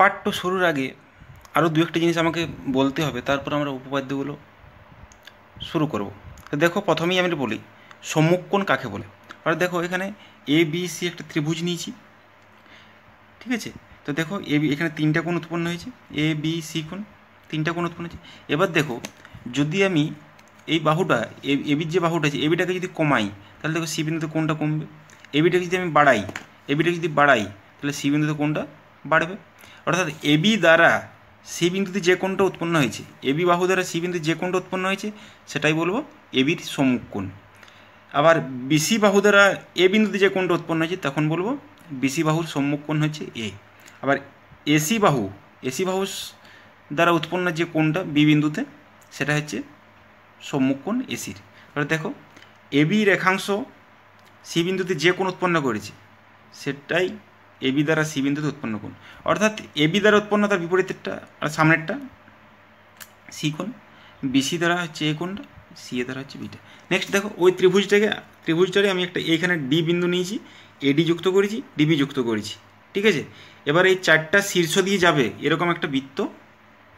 part two শুরুর আগে আরও দু একটা জিনিস আমাকে বলতে হবে তারপর আমরা উপপাদ্যগুলো শুরু করব তো দেখো প্রথমেই আমি বলি কোন কাকে বলে আর দেখো এখানে এ বি সি একটা ত্রিভুজ নিয়েছি ঠিক আছে তো দেখো এ বি এখানে তিনটা কোণ উৎপন্ন হয়েছে এ বি সি কোণ তিনটা কোণ উৎপন্ন হয়েছে এবার দেখো যদি আমি এই বাহুটা এ বির যে বাহুটা আছে এবিটাকে যদি কমাই তাহলে দেখো সি বিন্দুতে কোনটা কমবে এবিটাকে যদি আমি বাড়াই এবিটাকে যদি বাড়াই তাহলে সি বিন্দুতে কোনটা বাড়বে অর্থাৎ এবি দ্বারা সি বিন্দুতে যে কোণটা উৎপন্ন হয়েছে এবি বাহু দ্বারা সি বিন্দুতে যে কোণটা উৎপন্ন হয়েছে সেটাই বলবো এবির সম্মুখ কোণ আবার বিসি বাহু দ্বারা এ বিন্দুতে যে কোণটা উৎপন্ন হয়েছে তখন বলবো বিসি বাহুর সম্মুখকোণ কোণ হচ্ছে এ আবার এসি বাহু এসি বাহু দ্বারা উৎপন্ন যে কোণটা বি বিন্দুতে সেটা হচ্ছে সম্মুখকোণ কোণ এসির তাহলে দেখো এবি রেখাংশ সি বিন্দুতে যে কোণ উৎপন্ন করেছে সেটাই এবি দ্বারা সি বিন্দুতে উৎপন্ন কোণ অর্থাৎ এবি দ্বারা উৎপন্ন তার বিপরীতেরটা আর মানে সামনেরটা সি কোণ বিসি দ্বারা হচ্ছে এ কোণটা সি এ দ্বারা হচ্ছে বিটা নেক্সট দেখো ওই ত্রিভুজটাকে ত্রিভুজটারে আমি একটা এইখানে ডি বিন্দু নিয়েছি এডি যুক্ত করেছি ডিবি যুক্ত করেছি ঠিক আছে এবার এই চারটা শীর্ষ দিয়ে যাবে এরকম একটা বৃত্ত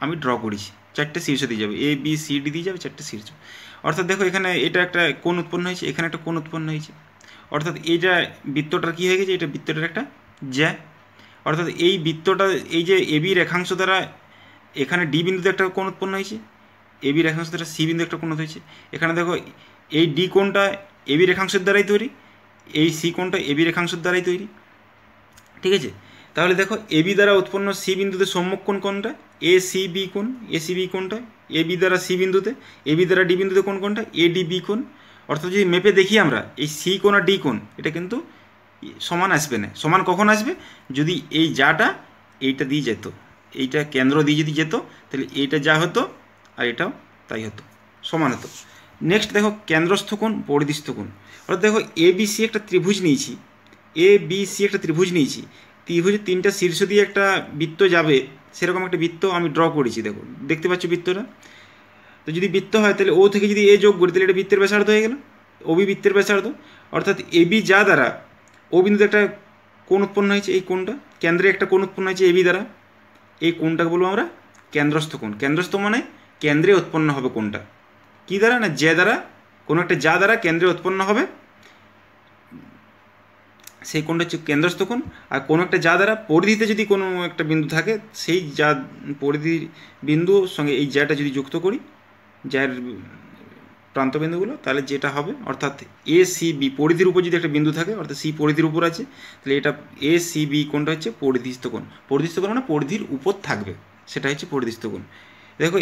আমি ড্র করেছি চারটে শীর্ষ দিয়ে যাবে এ বি সি ডি দিয়ে যাবে চারটে শীর্ষ অর্থাৎ দেখো এখানে এটা একটা কোণ উৎপন্ন হয়েছে এখানে একটা কোণ উৎপন্ন হয়েছে অর্থাৎ এটা বৃত্তটার কী হয়ে গেছে এটা বৃত্তটার একটা জ্যা অর্থাৎ এই বৃত্তটা এই যে এবি রেখাংশ দ্বারা এখানে ডি বিন্দুতে একটা কোণ উৎপন্ন হয়েছে এবি রেখাংশ দ্বারা সি বিন্দু একটা কোণ হয়েছে এখানে দেখো এই ডি কোণটা এবি রেখাংশের দ্বারাই তৈরি এই সি কোণটা এবি রেখাংশের দ্বারাই তৈরি ঠিক আছে তাহলে দেখো এবি দ্বারা উৎপন্ন সি বিন্দুতে সম্মুখ কোণ কোনটা এ সি বি কোণ এ সি বি কোণটা এ বি দ্বারা সি বিন্দুতে এ বি দ্বারা ডি বিন্দুতে কোন কোনটা এ ডি বি কোণ অর্থাৎ যদি মেপে দেখি আমরা এই সি কোণ আর ডি কোণ এটা কিন্তু সমান আসবে না সমান কখন আসবে যদি এই যাটা এইটা দিয়ে যেত এইটা কেন্দ্র দিয়ে যদি যেত তাহলে এইটা যা হতো আর এটাও তাই হতো সমান হতো নেক্সট দেখো কেন্দ্রস্থ কোণ পরিদৃষ্ট কোণ অর্থাৎ দেখো এ একটা ত্রিভুজ নিয়েছি এ সি একটা ত্রিভুজ নিয়েছি ত্রিভুজের তিনটা শীর্ষ দিয়ে একটা বৃত্ত যাবে সেরকম একটা বৃত্ত আমি ড্র করেছি দেখো দেখতে পাচ্ছ বৃত্তটা তো যদি বৃত্ত হয় তাহলে ও থেকে যদি এ যোগ করি তাহলে এটা বৃত্তের ব্যাসার্ধ হয়ে গেল বি বৃত্তের ব্যাসার্ধ অর্থাৎ এবি যা দ্বারা ও বিন্দুতে একটা কোণ উৎপন্ন হয়েছে এই কোণটা কেন্দ্রে একটা কোণ উৎপন্ন হয়েছে এবি দ্বারা এই কোণটাকে বলবো আমরা কেন্দ্রস্থ কোণ কেন্দ্রস্থ মানে কেন্দ্রে উৎপন্ন হবে কোণটা কী দ্বারা না যে দ্বারা কোনো একটা যা দ্বারা কেন্দ্রে উৎপন্ন হবে সেই কোণটা হচ্ছে কেন্দ্রস্থ কোণ আর কোনো একটা যা দ্বারা পরিধিতে যদি কোনো একটা বিন্দু থাকে সেই যা পরিধির বিন্দুর সঙ্গে এই জ্যাটা যদি যুক্ত করি যার প্রান্ত বিন্দুগুলো তাহলে যেটা হবে অর্থাৎ এ সি বি পরিধির উপর যদি একটা বিন্দু থাকে অর্থাৎ সি পরিধির উপর আছে তাহলে এটা এ সি বি হচ্ছে পরিধিস্ত কোন পরিধিস্ত কোন মানে পরিধির উপর থাকবে সেটা হচ্ছে পরিধিস্ত কোন দেখো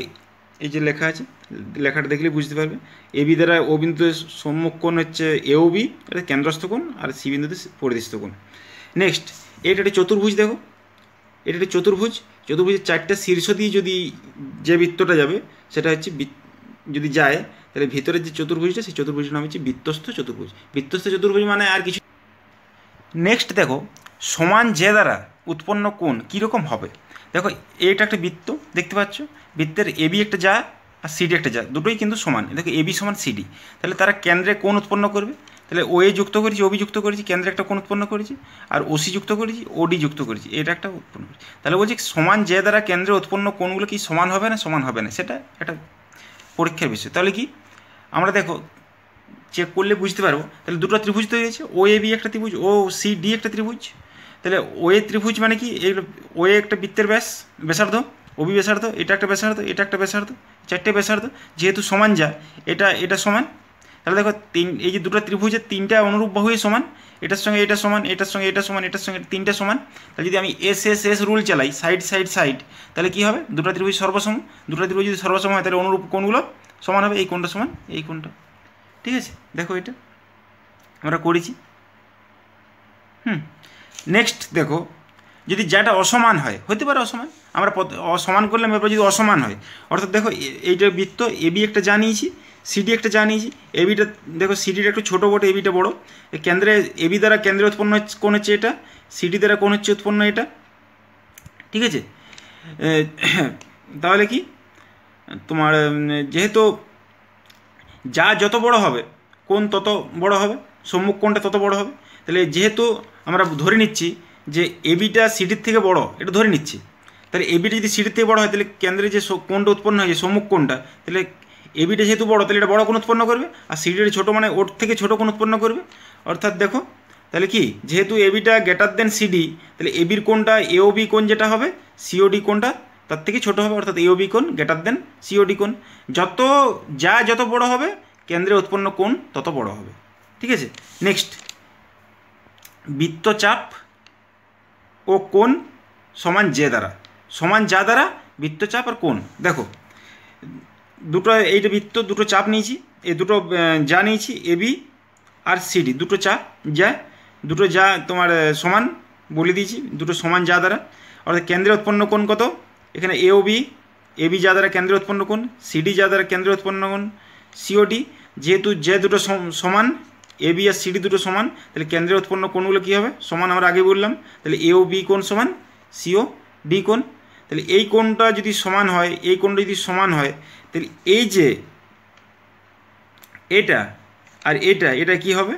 এই যে লেখা আছে লেখাটা দেখলে বুঝতে পারবে এ বি দ্বারা ও বিন্দুতে সম্মুখ কোণ হচ্ছে এও বি এটা কেন্দ্রস্থ কোণ আর সি বিন্দুতে পরিধিস্ত কোণ নেক্সট এটা একটা চতুর্ভুজ দেখো এটা একটা চতুর্ভুজ চতুর্ভুজের চারটা শীর্ষ দিয়ে যদি যে বৃত্তটা যাবে সেটা হচ্ছে যদি যায় তাহলে ভিতরে যে চতুর্ভুজটা সেই চতুর্ভুজের নাম হচ্ছে বৃত্তস্থ চতুর্ভুজ বৃত্তস্থ চতুর্ভুজ মানে আর কিছু নেক্সট দেখো সমান যে দ্বারা উৎপন্ন কোণ কীরকম হবে দেখো এটা একটা বৃত্ত দেখতে পাচ্ছ বৃত্তের এবি একটা যা আর সিডি একটা যা দুটোই কিন্তু সমান দেখো এবি সমান সিডি তাহলে তারা কেন্দ্রে কোণ উৎপন্ন করবে তাহলে ও এ যুক্ত করেছি ওবি যুক্ত করেছি কেন্দ্রে একটা কোণ উৎপন্ন করেছি আর ওসি যুক্ত করেছি ওডি যুক্ত করেছি এটা একটা উৎপন্ন করেছি তাহলে বলছি সমান যে দ্বারা কেন্দ্রে উৎপন্ন কোণগুলো কি সমান হবে না সমান হবে না সেটা একটা পরীক্ষার বিষয় তাহলে কি আমরা দেখো চেক করলে বুঝতে পারবো তাহলে দুটো ত্রিভুজ তৈরি হয়েছে ও এ বি একটা ত্রিভুজ ও সি ডি একটা ত্রিভুজ তাহলে ও এ ত্রিভুজ মানে কি ও এ একটা বৃত্তের ব্যাস ও বি বেসার্ধ এটা একটা বেসার্ধ এটা একটা বেসার্ধ চারটে বেসার্ধ যেহেতু সমান যা এটা এটা সমান তাহলে দেখো তিন এই যে দুটো ত্রিভুজের তিনটা অনুরূপ বাহুই সমান এটার সঙ্গে এটা সমান এটার সঙ্গে এটা সমান এটার সঙ্গে তিনটা সমান তাহলে যদি আমি এস এস এস রুল চালাই সাইড সাইড সাইড তাহলে কী হবে দুটো ত্রিভুজ সর্বসম দুটো ত্রিভুজ যদি সর্বসম হয় তাহলে অনুরূপ কোনগুলো সমান হবে এই কোনটা সমান এই কোনটা ঠিক আছে দেখো এটা আমরা করেছি হুম নেক্সট দেখো যদি যাটা অসমান হয় হতে পারে অসমান আমরা অসমান করলাম এরপর যদি অসমান হয় অর্থাৎ দেখো এইটা বৃত্ত এবি একটা জানিয়েছি সিডি একটা জানিয়েছি এবিটা দেখো সিডিটা একটু ছোটো বটে এবিটা বড় কেন্দ্রে এবি দ্বারা কেন্দ্রে উৎপন্ন কোন হচ্ছে এটা সিডি দ্বারা কোন হচ্ছে উৎপন্ন এটা ঠিক আছে তাহলে কি তোমার যেহেতু যা যত বড় হবে কোন তত বড় হবে সম্মুখ কোনটা তত বড় হবে তাহলে যেহেতু আমরা ধরে নিচ্ছি যে এবিটা সিডির থেকে বড় এটা ধরে নিচ্ছি তাহলে এবিটা যদি সিটির থেকে বড় হয় তাহলে কেন্দ্রে যে কোনটা উৎপন্ন হয় যে সম্মুখ কোনটা তাহলে এবিটা যেহেতু বড় তাহলে এটা বড় কোন উৎপন্ন করবে আর সিটিটা ছোটো মানে ওর থেকে ছোটো কোন উৎপন্ন করবে অর্থাৎ দেখো তাহলে কি যেহেতু এবিটা গ্রেটার দেন সিডি তাহলে এবির কোনটা এওবি কোন যেটা হবে সিওডি কোনটা তার থেকে ছোট হবে অর্থাৎ বি কোণ গেটার দেন সিওডি কোন যত যা যত বড় হবে কেন্দ্রে উৎপন্ন কোন তত বড় হবে ঠিক আছে নেক্সট বৃত্তচাপ ও কোন সমান যে দ্বারা সমান যা দ্বারা বৃত্তচাপ আর কোন দেখো দুটো এইটা বৃত্ত দুটো চাপ নিয়েছি এই দুটো যা নিয়েছি এবি আর সিডি দুটো চাপ যা দুটো যা তোমার সমান বলে দিয়েছি দুটো সমান যা দ্বারা অর্থাৎ কেন্দ্রে উৎপন্ন কোন কত এখানে এ ও বি এ বি যা দ্বারা কেন্দ্রে উৎপন্ন কোণ সিডি যা দ্বারা কেন্দ্রে উৎপন্ন কোণ সিওডি যেহেতু যে দুটো সমান এ বি আর সিডি দুটো সমান তাহলে কেন্দ্রে উৎপন্ন কোণগুলো কী হবে সমান আমরা আগে বললাম তাহলে এ ও বি কোণ সমান সিও ডি কোণ তাহলে এই কোণটা যদি সমান হয় এই কোণটা যদি সমান হয় তাহলে এই যে এটা আর এটা এটা কি হবে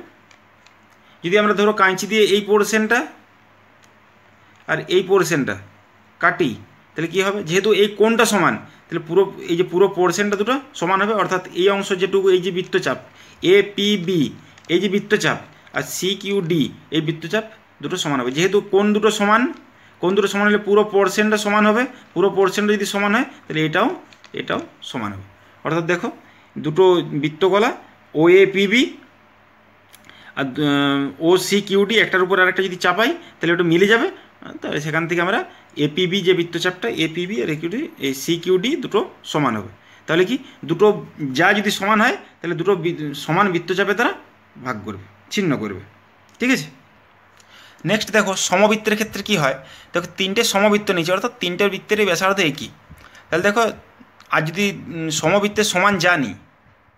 যদি আমরা ধরো কাঁচি দিয়ে এই পোর্শনটা আর এই পোর্শনটা কাটি তাহলে কী হবে যেহেতু এই কোনটা সমান তাহলে পুরো এই যে পুরো পোর্শনটা দুটো সমান হবে অর্থাৎ এই অংশ যেটুকু এই যে বৃত্তচাপ এ পি বি এই যে বৃত্তচাপ আর সি কিউ ডি এই বৃত্তচাপ দুটো সমান হবে যেহেতু কোন দুটো সমান কোন দুটো সমান হলে পুরো পোর্শনটা সমান হবে পুরো পোর্শনটা যদি সমান হয় তাহলে এটাও এটাও সমান হবে অর্থাৎ দেখো দুটো বৃত্তকলা ও এ পি বি আর ও সি ডি একটার উপর আরেকটা যদি চাপাই তাহলে ওটা মিলে যাবে হ্যাঁ, তাহলে সেখান থেকে আমরা এপিবি যে বৃত্তচাপটা এপিবি আর একিউডি এই সিকিউডি দুটো সমান হবে তাহলে কি দুটো যা যদি সমান হয় তাহলে দুটো সমান বৃত্তচাপে তারা ভাগ করবে ছিন্ন করবে ঠিক আছে নেক্সট দেখো সমবৃত্তের ক্ষেত্রে কি হয় দেখো তিনটে সমবৃত্ত নিয়েছে অর্থাৎ তিনটে বৃত্তের ব্যাসার্ধ একই তাহলে দেখো আর যদি সমবৃত্তের সমান যা নিই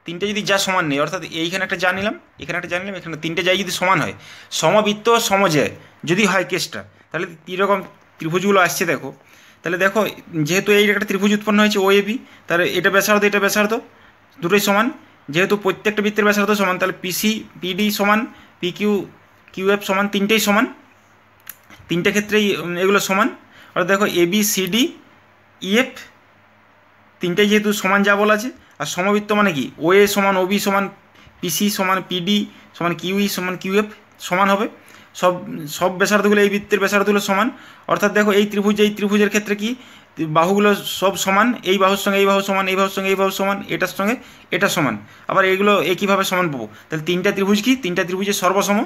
তিনটে যদি যা সমান নেই অর্থাৎ এইখানে একটা যা নিলাম এখানে একটা জানিলাম নিলাম এখানে তিনটে যাই যদি সমান হয় সমবৃত্ত সমজয় যদি হয় কেসটা তাহলে কীরকম ত্রিভুজগুলো আসছে দেখো তাহলে দেখো যেহেতু এই একটা ত্রিভুজ উৎপন্ন হয়েছে ও এবি তাহলে এটা ব্যাসার্ধ এটা ব্যাসার্ধ দুটোই সমান যেহেতু প্রত্যেকটা বৃত্তের ব্যাসার্ধ সমান তাহলে পিসি পিডি সমান পিকিউ কিউএফ সমান তিনটেই সমান তিনটে ক্ষেত্রেই এগুলো সমান অর্থাৎ দেখো এবি সিডি ইএফ তিনটেই যেহেতু সমান যা বলা আছে আর সমবৃত্ত মানে কি ও এ সমান বি সমান পিসি সমান পিডি সমান কিউই e সমান কিউএফ সমান হবে সব সব ব্যাসার্ধগুলো এই বৃত্তের ব্যাসার্ধগুলো সমান অর্থাৎ দেখো এই ত্রিভুজ এই ত্রিভুজের ক্ষেত্রে কি বাহুগুলো সব সমান এই বাহুর সঙ্গে এই বাহু সমান এই বাহুর সঙ্গে এই বাহু সমান এটার সঙ্গে এটা সমান আবার এগুলো একইভাবে সমান পাবো তাহলে তিনটা ত্রিভুজ কি তিনটা ত্রিভুজের সর্বসম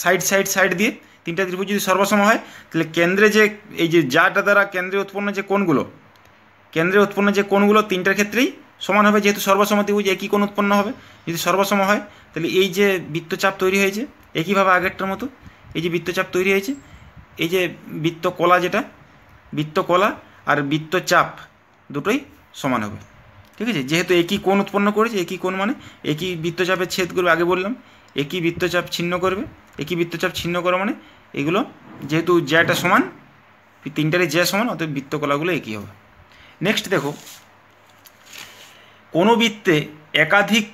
সাইড সাইড সাইড দিয়ে তিনটা ত্রিভুজ যদি সর্বসম হয় তাহলে কেন্দ্রে যে এই যে যাটা দ্বারা কেন্দ্রে উৎপন্ন যে কোনগুলো কেন্দ্রে উৎপন্ন যে কোনগুলো তিনটার ক্ষেত্রেই সমান হবে যেহেতু সর্বসম ত্রিভুজ একই কোণ উৎপন্ন হবে যদি সর্বসম হয় তাহলে এই যে বৃত্তচাপ তৈরি হয়েছে একইভাবে আগেরটার মতো এই যে বৃত্তচাপ তৈরি হয়েছে এই যে বৃত্ত কলা যেটা বৃত্ত কলা আর বৃত্তচাপ দুটোই সমান হবে ঠিক আছে যেহেতু একই কোণ উৎপন্ন করেছে একই কোণ মানে একই বৃত্তচাপের ছেদগুলো আগে বললাম একই বৃত্তচাপ ছিন্ন করবে একই বৃত্তচাপ ছিন্ন করা মানে এগুলো যেহেতু জ্যাটা সমান তিনটারই জ্যা সমান অতএব বৃত্তকলাগুলো একই হবে নেক্সট দেখো কোনো বৃত্তে একাধিক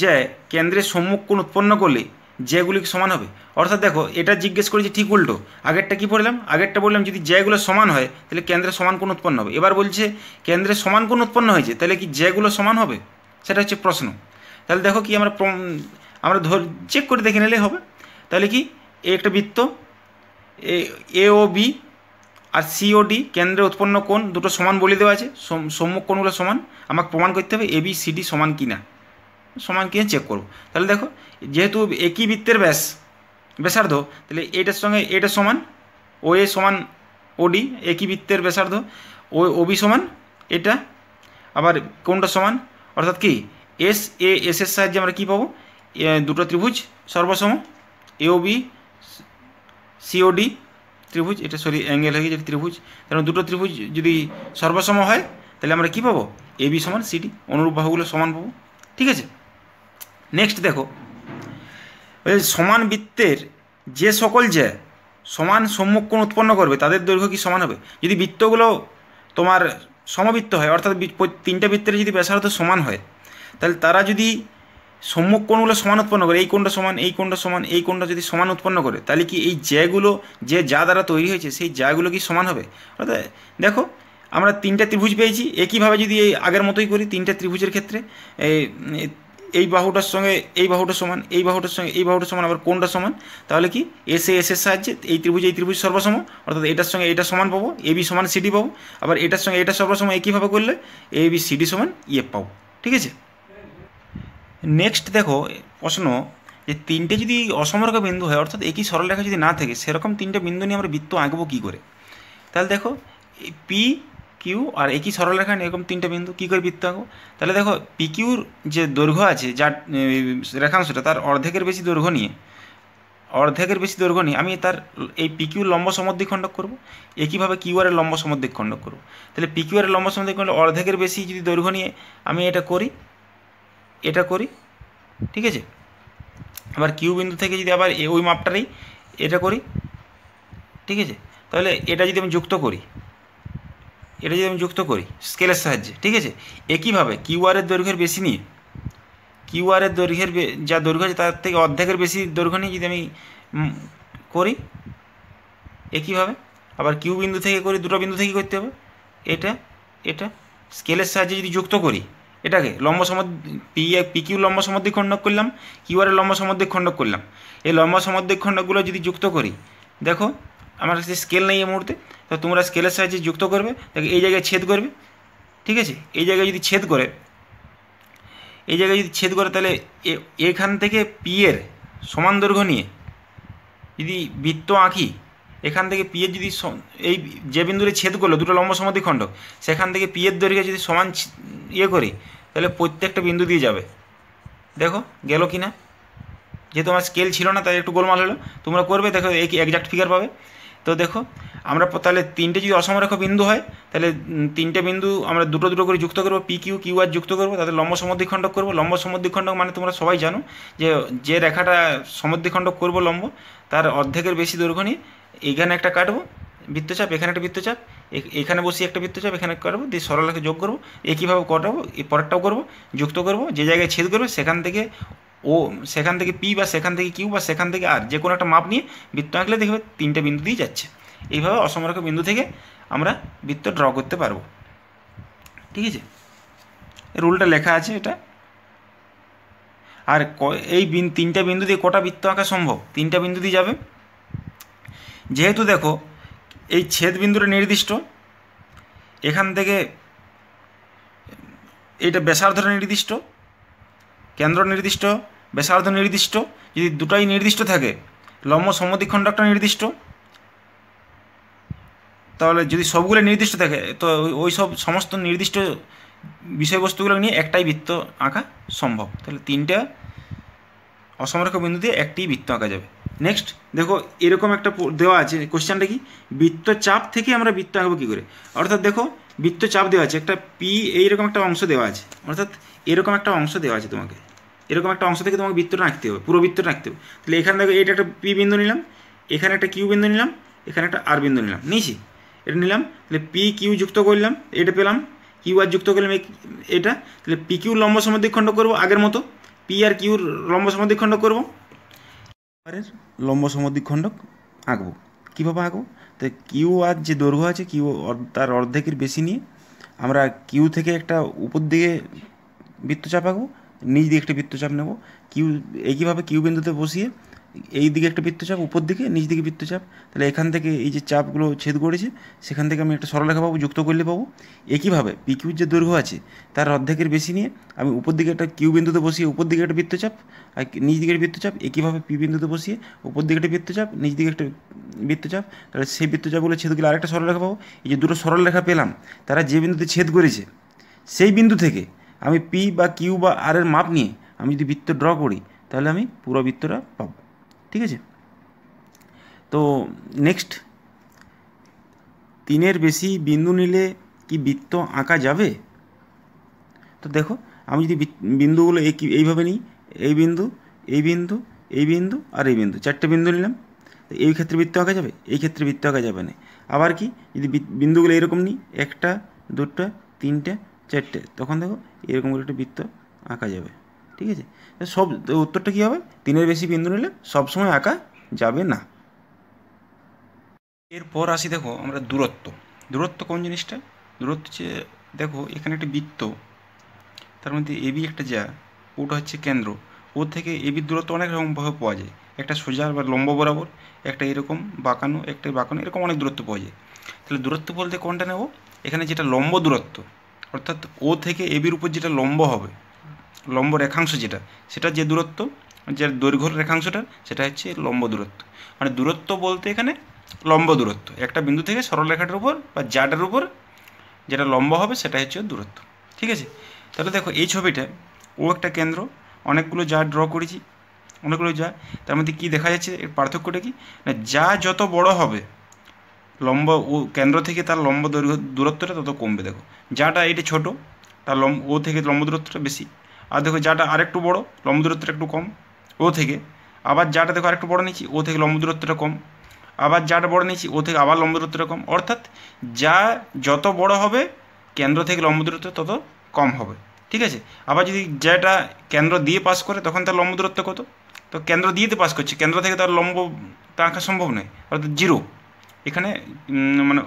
জ্যায় কেন্দ্রের সম্মুখ কোণ উৎপন্ন করলে জ্যাগুলি সমান হবে অর্থাৎ দেখো এটা জিজ্ঞেস করেছি ঠিক উল্টো আগেরটা কি পড়লাম আগেরটা বললাম যদি জ্যাগুলো সমান হয় তাহলে কেন্দ্রে সমান কোন উৎপন্ন হবে এবার বলছে কেন্দ্রে সমান কোন উৎপন্ন হয়েছে তাহলে কি জ্যাগুলো সমান হবে সেটা হচ্ছে প্রশ্ন তাহলে দেখো কি আমরা আমরা ধর চেক করে দেখে নিলেই হবে তাহলে কি এ একটা বৃত্ত এ ও বি আর সিওডি কেন্দ্রে উৎপন্ন কোন দুটো সমান বলে দেওয়া আছে সম্মুখ কোনগুলো সমান আমাকে প্রমাণ করতে হবে এবি সিডি সমান কিনা সমান কিনে চেক করব তাহলে দেখো যেহেতু একই বৃত্তের ব্যাস ব্যাসার্ধ তাহলে এটার সঙ্গে এটা সমান ও এ সমান ওডি একই বৃত্তের ব্যাসার্ধ ও ওবি সমান এটা আবার কোনটা সমান অর্থাৎ কি এস এ এস এর সাহায্যে আমরা কী পাবো দুটো ত্রিভুজ সর্বসম এ এওবি সিওডি ত্রিভুজ এটা সরি অ্যাঙ্গেল হয়ে গেছে ত্রিভুজ কারণ দুটো ত্রিভুজ যদি সর্বসম হয় তাহলে আমরা কী পাবো এবি সমান সিডি অনুরূপ বাহুগুলো সমান পাবো ঠিক আছে নেক্সট দেখো সমান বৃত্তের যে সকল যে সমান সম্মুখ উৎপন্ন করবে তাদের দৈর্ঘ্য কি সমান হবে যদি বৃত্তগুলো তোমার সমবৃত্ত হয় অর্থাৎ তিনটা বৃত্তের যদি ব্যাসার্ধ সমান হয় তাহলে তারা যদি সম্মুখ কোণগুলো সমান উৎপন্ন করে এই কোনটা সমান এই কোনটা সমান এই কোনটা যদি সমান উৎপন্ন করে তাহলে কি এই জ্যাগুলো যে যা দ্বারা তৈরি হয়েছে সেই জ্যাগুলো কি সমান হবে অর্থাৎ দেখো আমরা তিনটা ত্রিভুজ পেয়েছি একইভাবে যদি এই আগের মতোই করি তিনটা ত্রিভুজের ক্ষেত্রে এই বাহুটার সঙ্গে এই বাহুটা সমান এই বাহুটার সঙ্গে এই বাহুটা সমান আবার কোনটা সমান তাহলে কি এস এ এসের সাহায্যে এই ত্রিভুজ এই ত্রিভুজ সর্বসম অর্থাৎ এটার সঙ্গে এটা সমান পাবো এ বি সমান সিডি পাবো আবার এটার সঙ্গে এটা সর্বসম একইভাবে করলে এ বি সিডি সমান ইয়ে পাবো ঠিক আছে নেক্সট দেখো প্রশ্ন যে তিনটে যদি অসমরেখা বিন্দু হয় অর্থাৎ একই সরলরেখা যদি না থাকে সেরকম তিনটে বিন্দু নিয়ে আমরা বৃত্ত আঁকবো কী করে তাহলে দেখো পি কিউ আর একই সরলরেখা এরকম তিনটে বিন্দু কী করে আঁকবো তাহলে দেখো পিকিউর যে দৈর্ঘ্য আছে যার রেখাংশটা তার অর্ধেকের বেশি দৈর্ঘ্য নিয়ে অর্ধেকের বেশি দৈর্ঘ্য নিয়ে আমি তার এই পিকিউর লম্ব খণ্ডক করবো একইভাবে কিউআরের লম্ব খণ্ডক করবো তাহলে পিকিউআরের লম্ব খণ্ড অর্ধেকের বেশি যদি দৈর্ঘ্য নিয়ে আমি এটা করি এটা করি ঠিক আছে আবার কিউ বিন্দু থেকে যদি আবার ওই মাপটারই এটা করি ঠিক আছে তাহলে এটা যদি আমি যুক্ত করি এটা যদি আমি যুক্ত করি স্কেলের সাহায্যে ঠিক আছে একইভাবে কিউআরের দৈর্ঘ্যের বেশি নিয়ে কিউআরের দৈর্ঘ্যের যা দৈর্ঘ্য আছে তার থেকে অর্ধেকের বেশি দৈর্ঘ্য নিয়ে যদি আমি করি একইভাবে আবার কিউ বিন্দু থেকে করি দুটো বিন্দু থেকে করতে হবে এটা এটা স্কেলের সাহায্যে যদি যুক্ত করি এটাকে লম্ব সম পি পি কিউ লম্ব সমুদ্রিক খণ্ডক করলাম কিউআরের লম্ব সমুদ্রিক খণ্ডক করলাম এই লম্ব সমুদ্রিক খণ্ডকগুলো যদি যুক্ত করি দেখো আমার কাছে স্কেল নেই এই মুহূর্তে তো তোমরা স্কেলের সাহায্যে যুক্ত করবে তাকে এই জায়গায় ছেদ করবে ঠিক আছে এই জায়গায় যদি ছেদ করে এই জায়গায় যদি ছেদ করে তাহলে এখান থেকে পি এর সমান দৈর্ঘ্য নিয়ে যদি বৃত্ত আঁকি এখান থেকে পি এর যদি এই যে বিন্দুরে ছেদ করলো দুটো লম্ব খণ্ড সেখান থেকে পি এর দৈর্ঘ্যে যদি সমান ইয়ে করি তাহলে প্রত্যেকটা বিন্দু দিয়ে যাবে দেখো গেল কি না যেহেতু আমার স্কেল ছিল না তাই একটু গোলমাল হলো তোমরা করবে দেখো এক একজাক্ট ফিগার পাবে তো দেখো আমরা তাহলে তিনটে যদি অসমরেখ বিন্দু হয় তাহলে তিনটে বিন্দু আমরা দুটো দুটো করে যুক্ত করবো পি কিউ কিউ আর যুক্ত করবো তাদের লম্ব সমদ্বিখণ্ডক করবো লম্ব খণ্ডক মানে তোমরা সবাই জানো যে যে রেখাটা খণ্ডক করবো লম্ব তার অর্ধেকের বেশি দৈর্ঘ্য নিয়ে এখানে একটা কাটবো বৃত্তচাপ এখানে একটা বৃত্তচাপ এখানে বসিয়ে একটা বৃত্তচাপ এখানে করবো দিয়ে সরলরেখা যোগ করবো একইভাবে কটাবো এ পরেরটাও করবো যুক্ত করবো যে জায়গায় ছেদ করবে সেখান থেকে ও সেখান থেকে পি বা সেখান থেকে কিউ বা সেখান থেকে আর যে কোনো একটা মাপ নিয়ে বৃত্ত আঁকলে দেখবে তিনটে বিন্দু দিয়ে যাচ্ছে এইভাবে অসমরেখ বিন্দু থেকে আমরা বৃত্ত ড্র করতে পারবো ঠিক আছে রুলটা লেখা আছে এটা আর এই তিনটা বিন্দু দিয়ে কটা বৃত্ত আঁকা সম্ভব তিনটা বিন্দু দিয়ে যাবে যেহেতু দেখো এই ছেদ বিন্দুটা নির্দিষ্ট এখান থেকে এটা ব্যাসার্ধটা নির্দিষ্ট কেন্দ্র নির্দিষ্ট ব্যাসার্ধ নির্দিষ্ট যদি দুটাই নির্দিষ্ট থাকে লম্ব সমদ্বিখণ্ড একটা নির্দিষ্ট তাহলে যদি সবগুলো নির্দিষ্ট থাকে তো ওই সব সমস্ত নির্দিষ্ট বিষয়বস্তুগুলো নিয়ে একটাই বৃত্ত আঁকা সম্ভব তাহলে তিনটা অসমরেখ বিন্দু দিয়ে একটি বৃত্ত আঁকা যাবে নেক্সট দেখো এরকম একটা দেওয়া আছে কোশ্চেনটা কি বৃত্ত চাপ থেকে আমরা বৃত্ত আঁকবো কী করে অর্থাৎ দেখো বৃত্ত চাপ দেওয়া আছে একটা পি এইরকম একটা অংশ দেওয়া আছে অর্থাৎ এরকম একটা অংশ দেওয়া আছে তোমাকে এরকম একটা অংশ থেকে তোমাকে বৃত্তটা আঁকতে হবে পুরো বৃত্তটা আঁকতে হবে তাহলে এখান থেকে এটা একটা পি বিন্দু নিলাম এখানে একটা কিউ বিন্দু নিলাম এখানে একটা আর বিন্দু নিলাম নিয়েছি এটা নিলাম তাহলে পি কিউ যুক্ত করলাম এটা পেলাম কিউ আর যুক্ত করলাম এটা তাহলে পি কিউ লম্ব খণ্ড করবো আগের মতো পি আর কিউর লম্ব খণ্ড করবো এবারের লম্ব খণ্ড আঁকবো কীভাবে আঁকবো তো কিউ আর যে দৈর্ঘ্য আছে কিউ তার অর্ধেকের বেশি নিয়ে আমরা কিউ থেকে একটা উপর দিকে চাপ আঁকবো নিচ দিকে একটা বৃত্তচাপ নেব কিউ একইভাবে কিউ বিন্দুতে বসিয়ে এই দিকে একটা বৃত্তচাপ উপর দিকে নিচ দিকে বৃত্তচাপ তাহলে এখান থেকে এই যে চাপগুলো ছেদ করেছে সেখান থেকে আমি একটা সরলরেখা পাবো যুক্ত করলে পাবো একইভাবে পিকিউর যে দৈর্ঘ্য আছে তার অর্ধেকের বেশি নিয়ে আমি উপর দিকে একটা কিউ বিন্দুতে বসিয়ে উপর দিকে একটা বৃত্তচাপ আর নিচ দিকের বৃত্তচাপ একইভাবে পি বিন্দুতে বসিয়ে উপর দিকে একটা বৃত্তচাপ নিচ দিকে একটা বৃত্তচাপ তাহলে সেই বৃত্তচাপগুলো ছেদ করলে আরেকটা সরলরেখা পাবো এই যে দুটো সরলরেখা পেলাম তারা যে বিন্দুতে ছেদ করেছে সেই বিন্দু থেকে আমি পি বা কিউ বা আর এর মাপ নিয়ে আমি যদি বৃত্ত ড্র করি তাহলে আমি পুরো বৃত্তটা পাব ঠিক আছে তো নেক্সট তিনের বেশি বিন্দু নিলে কি বৃত্ত আঁকা যাবে তো দেখো আমি যদি বিন্দুগুলো এই এইভাবে নিই এই বিন্দু এই বিন্দু এই বিন্দু আর এই বিন্দু চারটে বিন্দু নিলাম তো এই ক্ষেত্রে বৃত্ত আঁকা যাবে এই ক্ষেত্রে বৃত্ত আঁকা যাবে না আবার কি যদি বিন্দুগুলো এরকম নিই একটা দুটো তিনটে চারটে তখন দেখো এরকম করে একটা বৃত্ত আঁকা যাবে ঠিক আছে সব উত্তরটা কী হবে তিনের বেশি বিন্দু নিলে সবসময় আঁকা যাবে না এরপর আসি দেখো আমরা দূরত্ব দূরত্ব কোন জিনিসটা দূরত্ব হচ্ছে দেখো এখানে একটা বৃত্ত তার মধ্যে এবি একটা যা ওটা হচ্ছে কেন্দ্র ওর থেকে এবির দূরত্ব অনেক রকমভাবে পাওয়া যায় একটা সোজা বা লম্ব বরাবর একটা এরকম বাঁকানো একটা বাঁকানো এরকম অনেক দূরত্ব পাওয়া যায় তাহলে দূরত্ব বলতে কোনটা নেব এখানে যেটা লম্ব দূরত্ব অর্থাৎ ও থেকে এবির উপর যেটা লম্ব হবে লম্ব রেখাংশ যেটা সেটা যে দূরত্ব যে দৈর্ঘ্য রেখাংশটা সেটা হচ্ছে লম্ব দূরত্ব মানে দূরত্ব বলতে এখানে লম্ব দূরত্ব একটা বিন্দু থেকে সরলরেখাটার উপর বা জাডের উপর যেটা লম্ব হবে সেটা হচ্ছে দূরত্ব ঠিক আছে তাহলে দেখো এই ছবিটা ও একটা কেন্দ্র অনেকগুলো যা ড্র করেছি অনেকগুলো যা তার মধ্যে কী দেখা যাচ্ছে এর পার্থক্যটা কি না যা যত বড় হবে লম্ব ও কেন্দ্র থেকে তার লম্ব দৈর্ঘ্য দূরত্বটা তত কমবে দেখো যাটা এটা ছোট তার লম্ব ও থেকে লম্ব দূরত্বটা বেশি আর দেখো যাটা আরেকটু বড় লম্ব দূরত্বটা একটু কম ও থেকে আবার যাটা দেখো আরেকটু বড় নিচ্ছি ও থেকে লম্ব দূরত্বটা কম আবার যাটা বড় নিচ্ছি ও থেকে আবার লম্ব দূরত্বটা কম অর্থাৎ যা যত বড় হবে কেন্দ্র থেকে লম্ব দূরত্ব তত কম হবে ঠিক আছে আবার যদি যেটা কেন্দ্র দিয়ে পাস করে তখন তার লম্ব দূরত্ব কত তো কেন্দ্র দিয়েতে পাস করছে কেন্দ্র থেকে তার লম্ব তা আঁকা সম্ভব নয় অর্থাৎ জিরো এখানে মানে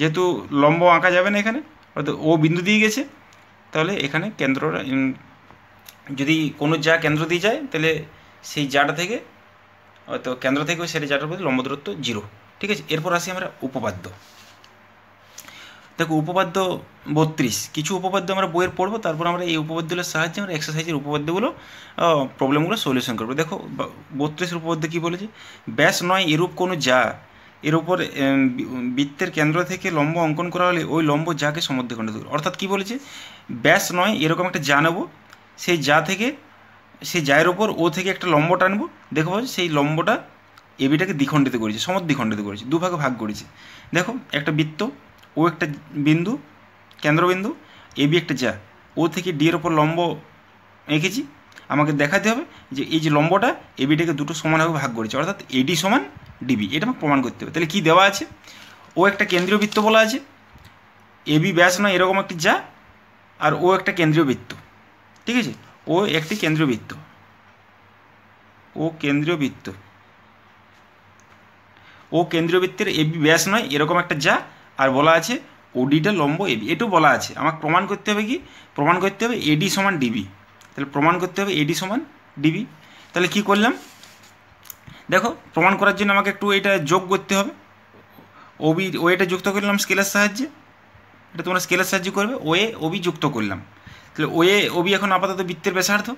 যেহেতু লম্ব আঁকা যাবে না এখানে অর্থাৎ ও বিন্দু দিয়ে গেছে তাহলে এখানে কেন্দ্র যদি কোনো যা কেন্দ্র দিয়ে যায় তাহলে সেই যাটা থেকে হয়তো কেন্দ্র থেকে সেটা যাটার প্রতি লম্ব দূরত্ব জিরো ঠিক আছে এরপর আসি আমরা উপপাদ্য দেখো উপপাদ্য বত্রিশ কিছু উপপাদ্য আমরা বইয়ের পড়বো তারপর আমরা এই উপপাদ্যগুলোর সাহায্যে আমরা এক্সারসাইজের উপপাদ্যগুলো প্রবলেমগুলো সলিউশন করবো দেখো বত্রিশের উপপাদ্য কী বলেছে ব্যাস নয় এরূপ কোনো যা এর উপর বৃত্তের কেন্দ্র থেকে লম্ব অঙ্কন করা হলে ওই লম্ব যাকে দূর অর্থাৎ কি বলেছে ব্যাস নয় এরকম একটা যা নেবো সেই যা থেকে সেই জায়ের ওপর ও থেকে একটা লম্ব টানবো দেখো সেই লম্বটা এবিটাকে দ্বিখণ্ডিত করেছে সমদ্বিখণ্ডিত করেছে দুভাগে ভাগ করেছে দেখো একটা বৃত্ত ও একটা বিন্দু কেন্দ্রবিন্দু এবি একটা যা ও থেকে ডি এর ওপর লম্ব এঁকেছি আমাকে দেখাতে হবে যে এই যে লম্বটা এবিটাকে দুটো সমানভাবে ভাগ করেছে অর্থাৎ এডি সমান ডিবি এটা আমাকে প্রমাণ করতে হবে তাহলে কী দেওয়া আছে ও একটা কেন্দ্রীয় বৃত্ত বলা আছে এবি ব্যাস নয় এরকম একটি যা আর ও একটা কেন্দ্রীয় বৃত্ত ঠিক আছে ও একটি কেন্দ্রীয় বৃত্ত ও কেন্দ্রীয় বৃত্ত ও কেন্দ্রীয় বৃত্তের এ বি ব্যাস নয় এরকম একটা যা আর বলা আছে ওডিটা লম্ব এবি এটু বলা আছে আমাকে প্রমাণ করতে হবে কি প্রমাণ করতে হবে এডি সমান ডিবি তাহলে প্রমাণ করতে হবে এডি সমান ডিবি তাহলে কি করলাম দেখো প্রমাণ করার জন্য আমাকে একটু এটা যোগ করতে হবে ওবি ওয়েটা যুক্ত করলাম স্কেলের সাহায্যে এটা তোমরা স্কেলের সাহায্যে করবে ওয়ে ওবি যুক্ত করলাম তাহলে ওয়ে ওবি এখন আপাতত বৃত্তের ব্যাসার্ধ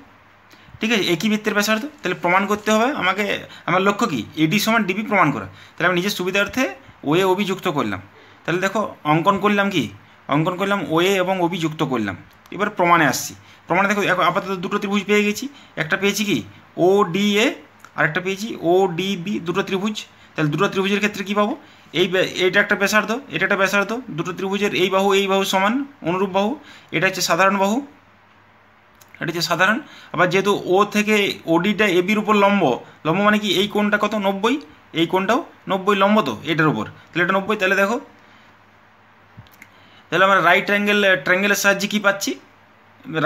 ঠিক আছে একই বৃত্তের ব্যাসার্ধ তাহলে প্রমাণ করতে হবে আমাকে আমার লক্ষ্য কি এডি সমান ডিবি প্রমাণ করা তাহলে আমি নিজের সুবিধার্থে ওয়ে ওবি যুক্ত করলাম তাহলে দেখো অঙ্কন করলাম কি অঙ্কন করলাম ওয়ে এবং ওবি যুক্ত করলাম এবার প্রমাণে আসছি প্রমাণে দেখো আপাতত দুটো ত্রিভুজ পেয়ে গেছি একটা পেয়েছি কি ও ডি এ আরেকটা পেয়েছি ও ডি বি দুটো ত্রিভুজ তাহলে দুটো ত্রিভুজের ক্ষেত্রে কী পাবো এই এটা একটা ব্যাসার্ধ এটা একটা ব্যাসার্ধ দুটো ত্রিভুজের এই বাহু এই বাহু সমান অনুরূপ বাহু এটা হচ্ছে সাধারণ বাহু এটা হচ্ছে সাধারণ আবার যেহেতু ও থেকে ওডিটা এবির উপর লম্ব লম্ব মানে কি এই কোণটা কত নব্বই এই কোণটাও নব্বই লম্ব তো এটার উপর তাহলে এটা নব্বই তাহলে দেখো তাহলে আমরা রাইট অ্যাঙ্গেল ট্র্যাঙ্গেলের সাহায্যে কী পাচ্ছি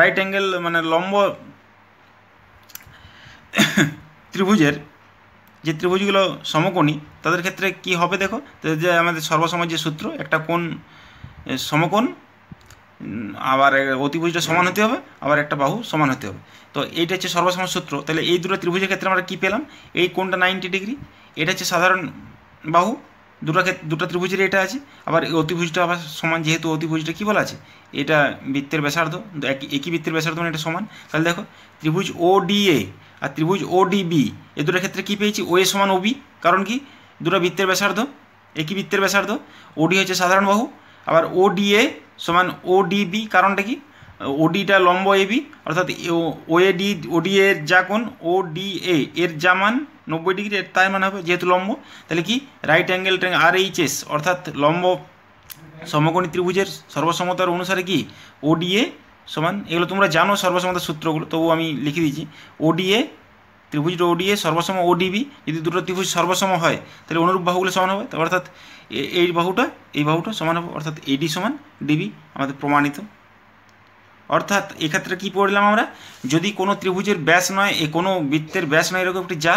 রাইট অ্যাঙ্গেল মানে লম্ব ত্রিভুজের যে ত্রিভুজগুলো সমকোণী তাদের ক্ষেত্রে কি হবে দেখো যে আমাদের সর্বসময় যে সূত্র একটা কোন সমকোণ আবার অতিভুজটা সমান হতে হবে আবার একটা বাহু সমান হতে হবে তো এইটা হচ্ছে সর্বসময় সূত্র তাহলে এই দুটো ত্রিভুজের ক্ষেত্রে আমরা কী পেলাম এই কোনটা নাইনটি ডিগ্রি এটা হচ্ছে সাধারণ বাহু দুটো ক্ষেত্রে দুটো ত্রিভুজের এটা আছে আবার অতিভুজটা আবার সমান যেহেতু অতিভুজটা কী বলা আছে এটা বৃত্তের ব্যাসার্ধ একই বৃত্তের ব্যাসার্ধ মানে এটা সমান তাহলে দেখো ত্রিভুজ ও ডি এ আর ত্রিভুজ ওডিবি এ দুটোর ক্ষেত্রে কী পেয়েছি ও এ সমান ওবি কারণ কি দুটো বৃত্তের ব্যাসার্ধ একই বৃত্তের ব্যাসার্ধ ওডি হচ্ছে সাধারণ বাহু আবার ওডিএ সমান ওডিবি কারণটা কি ওডিটা লম্ব এবি অর্থাৎ ও এ ডি ওডি এর যা কোন ও ডি এ এর যা মান নব্বই ডিগ্রি এর তাই মান হবে যেহেতু লম্ব তাহলে কি right angle R H S অর্থাৎ লম্ব সমকোণী ত্রিভুজের সর্বসম্মতার অনুসারে কি ওডিএ সমান এগুলো তোমরা জানো সর্বসম্মত সূত্রগুলো তবু আমি লিখে দিয়েছি ওডিএ ত্রিভুজটা ওডিএ সর্বসম ওডিবি যদি দুটো ত্রিভুজ সর্বসম হয় তাহলে অনুরূপ বাহুগুলো সমান হবে অর্থাৎ এই বাহুটা এই বাহুটা সমান হবে অর্থাৎ এডি সমান ডিবি আমাদের প্রমাণিত অর্থাৎ এক্ষেত্রে কি পড়লাম আমরা যদি কোনো ত্রিভুজের ব্যাস নয় এ কোনো বৃত্তের ব্যাস নয় এরকম একটি যা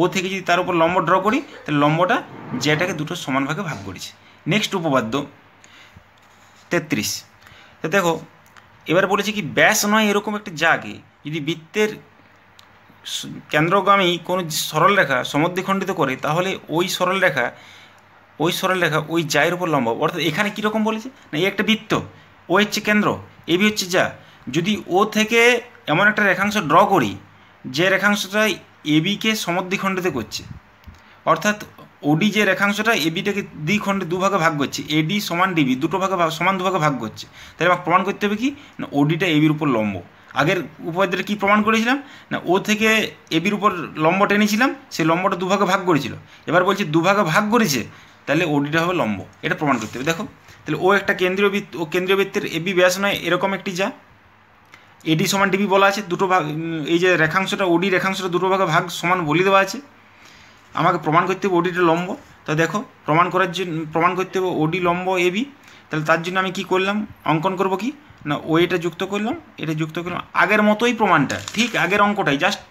ও থেকে যদি তার উপর লম্ব ড্র করি তাহলে লম্বটা যেটাকে দুটো সমানভাবে ভাগ করেছে নেক্সট উপপাদ্য তেত্রিশ তো দেখো এবার বলেছে কি ব্যাস নয় এরকম একটা জাগে যদি বৃত্তের কেন্দ্রগামী কোনো রেখা সমদ্বিখণ্ডিত করে তাহলে ওই সরল রেখা ওই সরল রেখা ওই জায়ের উপর লম্ব অর্থাৎ এখানে কীরকম বলেছে না এই একটা বৃত্ত ও হচ্ছে কেন্দ্র এবি হচ্ছে যা যদি ও থেকে এমন একটা রেখাংশ ড্র করি যে রেখাংশটা এবিকে সমদ্বিখণ্ডিত করছে অর্থাৎ ওডি যে রেখাংশটা এবিটাকে দ্বিখণ্ডে দুভাগে ভাগ করছে এডি সমান ডিবি দুটো ভাগে সমান দুভাগে ভাগ করছে তাহলে আমাকে প্রমাণ করতে হবে কি না ওডিটা এবির উপর লম্ব আগের উপায়দের কী প্রমাণ করেছিলাম না ও থেকে এবির উপর লম্ব টেনেছিলাম সেই লম্বটা দুভাগে ভাগ করেছিল এবার বলছে দুভাগে ভাগ করেছে তাহলে ওডিটা হবে লম্ব এটা প্রমাণ করতে হবে দেখো তাহলে ও একটা কেন্দ্রীয় বৃত্ত ও কেন্দ্রীয় বৃত্তের এবি ব্যাস নয় এরকম একটি যা এডি সমান ডিবি বলা আছে দুটো ভাগ এই যে রেখাংশটা ওডি রেখাংশটা দুটো ভাগে ভাগ সমান বলি দেওয়া আছে আমাকে প্রমাণ করতে হবে ওডিটা লম্ব তা দেখো প্রমাণ করার জন্য প্রমাণ করতে হবে ওডি লম্ব এ বি তাহলে তার জন্য আমি কি করলাম অঙ্কন করব কি না ও এটা যুক্ত করলাম এটা যুক্ত করলাম আগের মতোই প্রমাণটা ঠিক আগের অঙ্কটাই জাস্ট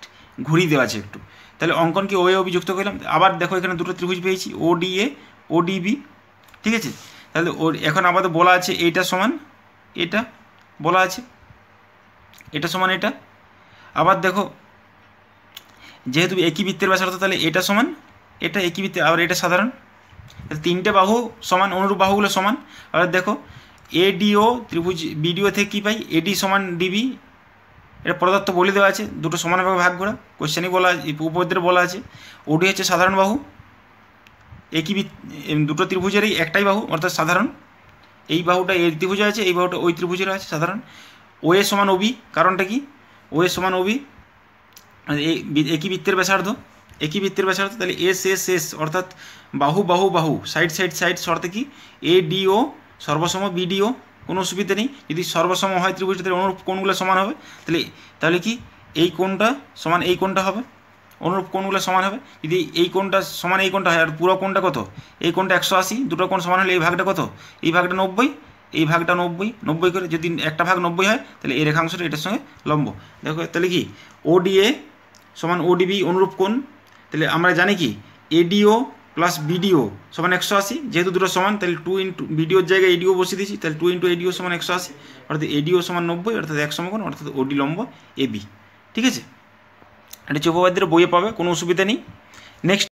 ঘুরিয়ে দেওয়া আছে একটু তাহলে অঙ্কনকে ওয়ে ওবি যুক্ত করলাম আবার দেখো এখানে দুটো ত্রিভুজ পেয়েছি O D A O D B ঠিক আছে তাহলে ও এখন আপাতত বলা আছে এইটা সমান এটা বলা আছে এটা সমান এটা আবার দেখো যেহেতু একই বৃত্তের ব্যাসার্থ তাহলে এটা সমান এটা একই বৃত্তে আবার এটা সাধারণ তিনটে বাহু সমান অনুরূপ বাহুগুলো সমান আবার দেখো এডিও ত্রিভুজ বিডিও থেকে কী পাই এডি সমান ডিবি এটা পদার্থ বলে দেওয়া আছে দুটো সমানভাবে ভাগ করা কোয়েশ্চানই বলা আছে উপদ্রে বলা আছে ওডি হচ্ছে সাধারণ বাহু একই দুটো ত্রিভুজেরই একটাই বাহু অর্থাৎ সাধারণ এই বাহুটা এর ত্রিভুজে আছে এই বাহুটা ওই ত্রিভুজের আছে সাধারণ ও এ সমান ওবি কারণটা কি এ সমান ওবি মানে একই বৃত্তের ব্যাসার্ধ একই বৃত্তের ব্যাসার্ধ তাহলে এস এস এস অর্থাৎ বাহু বাহু বাহু সাইড সাইড সাইড শর্তে কি এ ডিও সর্বসম বিডিও কোনো অসুবিধা নেই যদি সর্বসম হয় ত্রিভুজটা তাহলে অনুরূপ কোণগুলো সমান হবে তাহলে তাহলে কি এই কোণটা সমান এই কোণটা হবে অনুরূপ কোণগুলো সমান হবে যদি এই কোণটা সমান এই কোণটা হয় আর পুরো কোণটা কত এই কোণটা একশো আশি দুটো কোণ সমান হলে এই ভাগটা কত এই ভাগটা নব্বই এই ভাগটা নব্বই নব্বই করে যদি একটা ভাগ নব্বই হয় তাহলে এই রেখাংশটা এটার সঙ্গে লম্ব দেখো তাহলে কি ওডিএ সমান ওডিবি অনুরূপ কোণ তাহলে আমরা জানি কি এডিও প্লাস বিডিও সমান একশো আশি যেহেতু দুটো সমান তাহলে টু ইন্টু বিডিওর জায়গায় এডিও বসে দিয়েছি তাহলে টু ইন্টু এডিও সমান একশো আশি অর্থাৎ এডিও সমান নব্বই অর্থাৎ এক সমকোণ অর্থাৎ ওডি লম্ব এবি ঠিক আছে এটা হচ্ছে বইয়ে পাবে কোনো অসুবিধা নেই নেক্সট